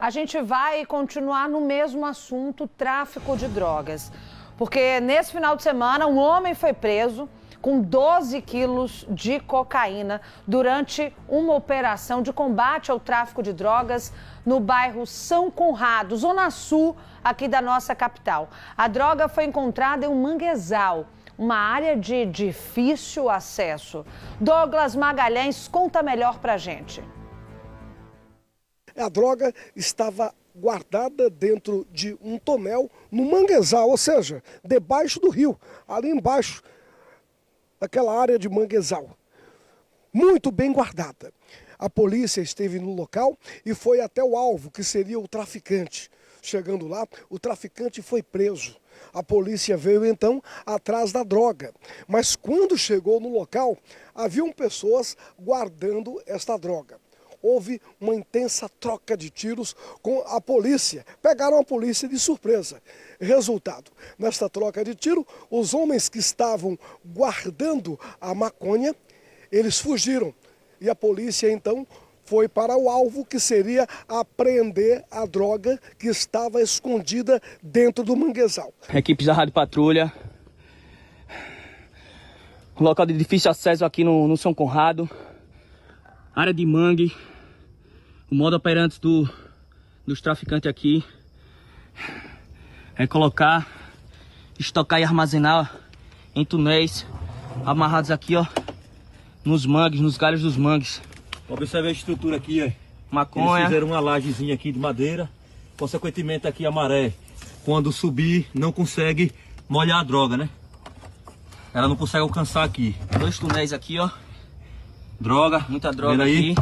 A gente vai continuar no mesmo assunto, tráfico de drogas. Porque nesse final de semana, um homem foi preso com 12 quilos de cocaína durante uma operação de combate ao tráfico de drogas no bairro São Conrado, zona sul aqui da nossa capital. A droga foi encontrada em um manguezal, uma área de difícil acesso. Douglas Magalhães conta melhor pra gente. A droga estava guardada dentro de um tonel no manguezal, ou seja, debaixo do rio, ali embaixo daquela área de manguezal. Muito bem guardada. A polícia esteve no local e foi até o alvo, que seria o traficante. Chegando lá, o traficante foi preso. A polícia veio então atrás da droga. Mas quando chegou no local, haviam pessoas guardando esta droga houve uma intensa troca de tiros com a polícia. Pegaram a polícia de surpresa. Resultado, nesta troca de tiro, os homens que estavam guardando a maconha, eles fugiram. E a polícia então foi para o alvo que seria apreender a droga que estava escondida dentro do manguezal. equipe da Rádio Patrulha, local de difícil acesso aqui no, no São Conrado área de mangue, o modo operante do, dos traficantes aqui é colocar, estocar e armazenar em túneis amarrados aqui, ó, nos mangues, nos galhos dos mangues. Observe a estrutura aqui, ó. É. Maconha. Eles fizeram uma lajezinha aqui de madeira, consequentemente aqui a maré, quando subir, não consegue molhar a droga, né? Ela não consegue alcançar aqui. Dois túneis aqui, ó. Droga. Muita droga aí. aqui.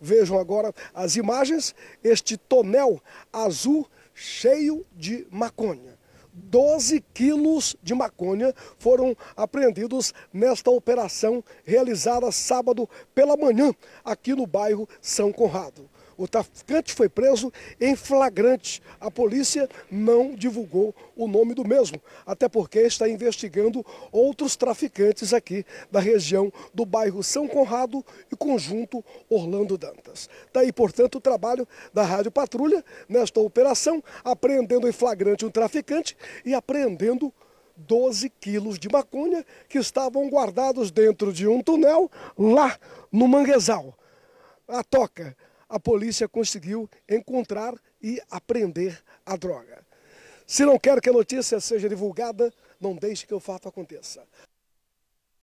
Vejam agora as imagens, este tonel azul cheio de maconha. 12 quilos de maconha foram apreendidos nesta operação realizada sábado pela manhã aqui no bairro São Conrado. O traficante foi preso em flagrante. A polícia não divulgou o nome do mesmo, até porque está investigando outros traficantes aqui da região do bairro São Conrado e conjunto Orlando Dantas. Daí, tá portanto, o trabalho da Rádio Patrulha nesta operação, apreendendo em flagrante um traficante e apreendendo 12 quilos de maconha que estavam guardados dentro de um túnel lá no Manguezal. A toca a polícia conseguiu encontrar e apreender a droga. Se não quer que a notícia seja divulgada, não deixe que o fato aconteça.